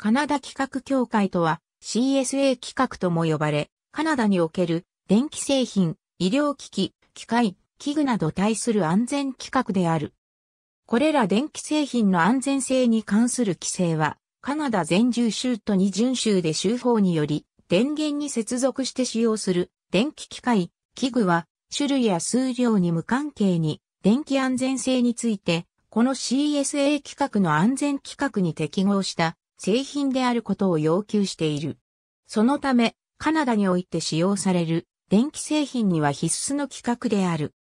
カナダ企画協会とは CSA 企画とも呼ばれ、カナダにおける電気製品、医療機器、機械、器具など対する安全規格である。これら電気製品の安全性に関する規制は、カナダ全住州と二準州で州法により、電源に接続して使用する電気機械、器具は、種類や数量に無関係に、電気安全性について、この CSA 規格の安全規格に適合した製品であることを要求している。そのため、カナダにおいて使用される電気製品には必須の規格である。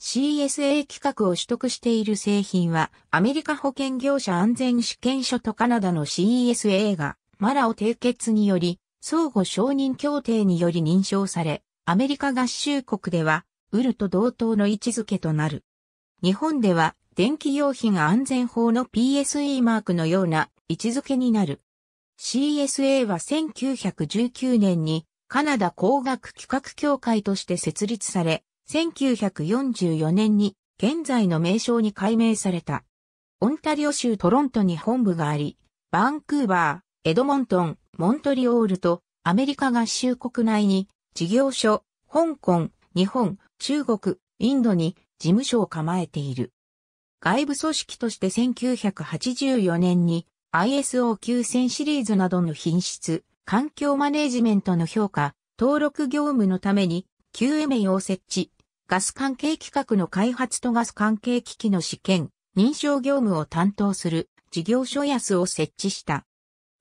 CSA 規格を取得している製品は、アメリカ保険業者安全試験所とカナダの CSA が、マラオ締結により、相互承認協定により認証され、アメリカ合衆国では、ウルと同等の位置づけとなる。日本では、電気用品安全法の PSE マークのような位置づけになる。CSA は1919年にカナダ工学企画協会として設立され、1944年に現在の名称に改名された。オンタリオ州トロントに本部があり、バンクーバー、エドモントン、モントリオールとアメリカ合衆国内に事業所、香港、日本、中国、インドに事務所を構えている。外部組織として1984年に ISO9000 シリーズなどの品質、環境マネジメントの評価、登録業務のために QMA を設置、ガス関係規格の開発とガス関係機器の試験、認証業務を担当する事業所安を設置した。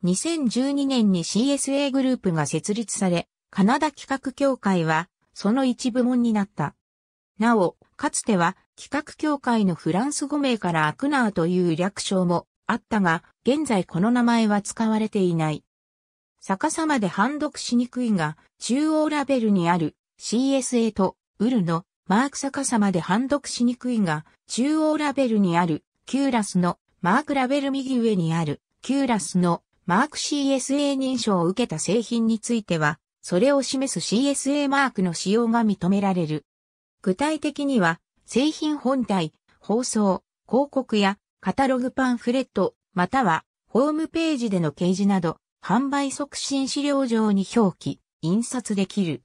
2012年に CSA グループが設立され、カナダ企画協会はその一部門になった。なお、かつては企画協会のフランス語名からアクナーという略称もあったが、現在この名前は使われていない。逆さまで判読しにくいが、中央ラベルにある CSA とウルのマーク逆さまで判読しにくいが、中央ラベルにあるキューラスのマークラベル右上にあるキューラスのマーク CSA 認証を受けた製品については、それを示す CSA マークの使用が認められる。具体的には、製品本体、包装、広告やカタログパンフレット、またはホームページでの掲示など、販売促進資料上に表記、印刷できる。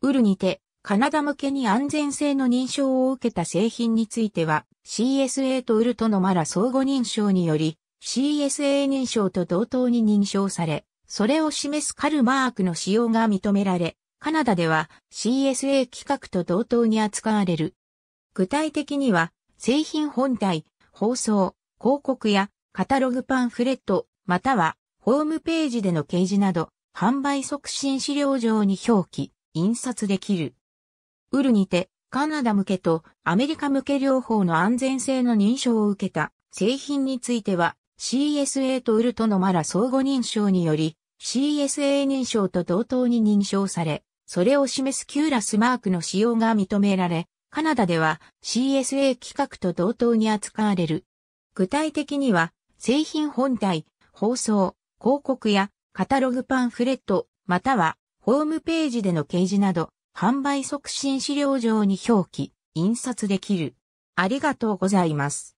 ウルにて、カナダ向けに安全性の認証を受けた製品については、CSA とウルとのマラ相互認証により、CSA 認証と同等に認証され、それを示すカルマークの使用が認められ、カナダでは CSA 規格と同等に扱われる。具体的には、製品本体、放送、広告やカタログパンフレット、またはホームページでの掲示など、販売促進資料上に表記、印刷できる。ウルにて、カナダ向けとアメリカ向け両方の安全性の認証を受けた製品については CSA とウルとのマラ相互認証により CSA 認証と同等に認証され、それを示すキューラスマークの使用が認められ、カナダでは CSA 規格と同等に扱われる。具体的には、製品本体、放送、広告やカタログパンフレット、またはホームページでの掲示など、販売促進資料上に表記、印刷できる。ありがとうございます。